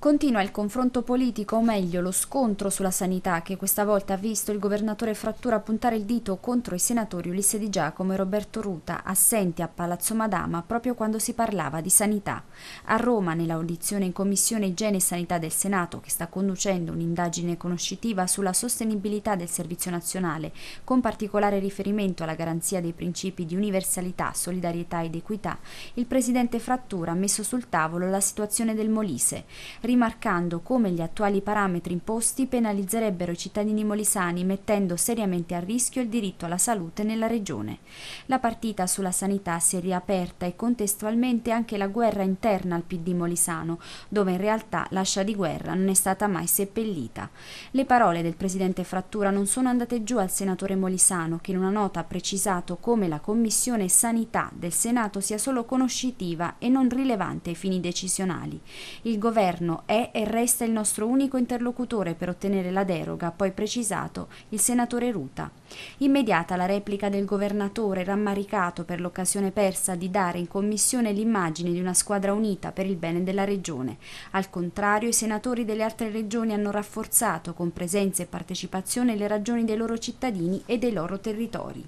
Continua il confronto politico, o meglio lo scontro sulla sanità, che questa volta ha visto il governatore Frattura puntare il dito contro i senatori Ulisse Di Giacomo e Roberto Ruta, assenti a Palazzo Madama proprio quando si parlava di sanità. A Roma, nell'audizione in Commissione Igiene e Sanità del Senato, che sta conducendo un'indagine conoscitiva sulla sostenibilità del servizio nazionale, con particolare riferimento alla garanzia dei principi di universalità, solidarietà ed equità, il presidente Frattura ha messo sul tavolo la situazione del Molise rimarcando come gli attuali parametri imposti penalizzerebbero i cittadini molisani mettendo seriamente a rischio il diritto alla salute nella regione. La partita sulla sanità si è riaperta e contestualmente anche la guerra interna al PD molisano, dove in realtà l'ascia di guerra non è stata mai seppellita. Le parole del presidente Frattura non sono andate giù al senatore molisano che in una nota ha precisato come la Commissione Sanità del Senato sia solo conoscitiva e non rilevante ai fini decisionali. Il governo è e resta il nostro unico interlocutore per ottenere la deroga, poi precisato il senatore Ruta. Immediata la replica del governatore rammaricato per l'occasione persa di dare in commissione l'immagine di una squadra unita per il bene della regione. Al contrario, i senatori delle altre regioni hanno rafforzato con presenza e partecipazione le ragioni dei loro cittadini e dei loro territori.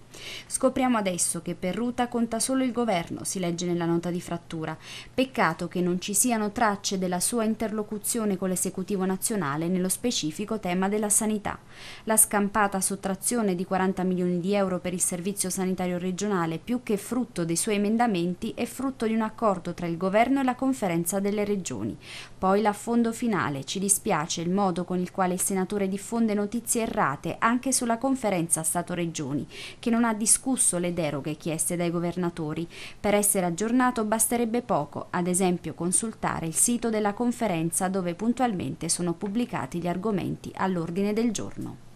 Scopriamo adesso che per Ruta conta solo il governo, si legge nella nota di frattura. Peccato che non ci siano tracce della sua interlocuzione interlocuzione con l'esecutivo nazionale nello specifico tema della sanità. La scampata sottrazione di 40 milioni di euro per il servizio sanitario regionale, più che frutto dei suoi emendamenti, è frutto di un accordo tra il governo e la conferenza delle regioni. Poi l'affondo finale, ci dispiace il modo con il quale il senatore diffonde notizie errate anche sulla conferenza Stato-Regioni, che non ha discusso le deroghe chieste dai governatori. Per essere aggiornato basterebbe poco, ad esempio consultare il sito della conferenza Scienza dove puntualmente sono pubblicati gli argomenti all'ordine del giorno.